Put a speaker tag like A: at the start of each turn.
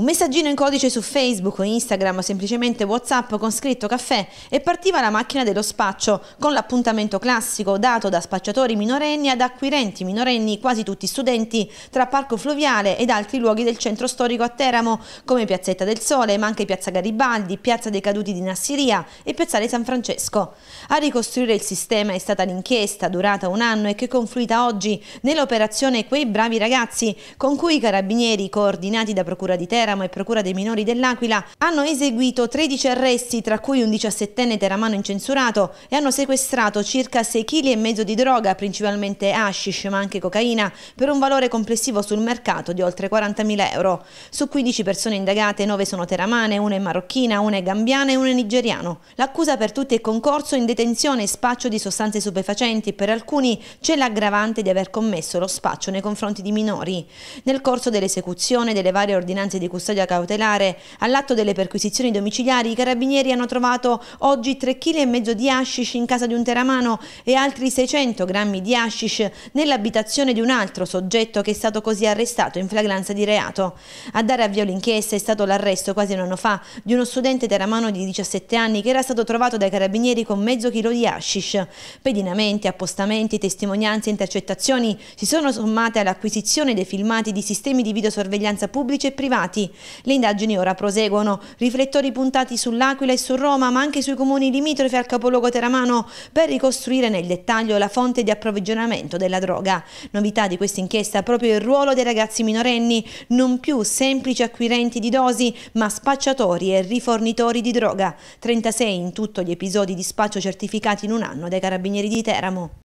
A: Un messaggino in codice su Facebook Instagram o semplicemente Whatsapp con scritto caffè e partiva la macchina dello spaccio con l'appuntamento classico dato da spacciatori minorenni ad acquirenti minorenni, quasi tutti studenti, tra Parco Fluviale ed altri luoghi del centro storico a Teramo come Piazzetta del Sole, ma anche Piazza Garibaldi, Piazza dei Caduti di Nassiria e Piazzale San Francesco. A ricostruire il sistema è stata l'inchiesta durata un anno e che è confluita oggi nell'operazione Quei bravi ragazzi con cui i carabinieri coordinati da Procura di Teramo Teramo e Procura dei Minori dell'Aquila hanno eseguito 13 arresti, tra cui un 17enne teramano incensurato, e hanno sequestrato circa 6,5 kg di droga, principalmente hashish ma anche cocaina, per un valore complessivo sul mercato di oltre 40.000 euro. Su 15 persone indagate, 9 sono teramane, una è marocchina, una è gambiana e una è nigeriano. L'accusa per tutti è concorso in detenzione e spaccio di sostanze stupefacenti e per alcuni c'è l'aggravante di aver commesso lo spaccio nei confronti di minori. Nel corso dell'esecuzione delle varie ordinanze di di custodia cautelare. All'atto delle perquisizioni domiciliari i carabinieri hanno trovato oggi 3,5 kg di hashish in casa di un teramano e altri 600 grammi di hashish nell'abitazione di un altro soggetto che è stato così arrestato in flagranza di reato. A dare avvio all'inchiesta è stato l'arresto quasi un anno fa di uno studente teramano di 17 anni che era stato trovato dai carabinieri con mezzo chilo di hashish. Pedinamenti, appostamenti, testimonianze, intercettazioni si sono sommate all'acquisizione dei filmati di sistemi di videosorveglianza pubblici e privati reati. Le indagini ora proseguono, riflettori puntati sull'Aquila e su Roma, ma anche sui comuni limitrofi al capoluogo teramano, per ricostruire nel dettaglio la fonte di approvvigionamento della droga. Novità di questa inchiesta proprio il ruolo dei ragazzi minorenni, non più semplici acquirenti di dosi, ma spacciatori e rifornitori di droga. 36 in tutto gli episodi di spaccio certificati in un anno dai carabinieri di Teramo.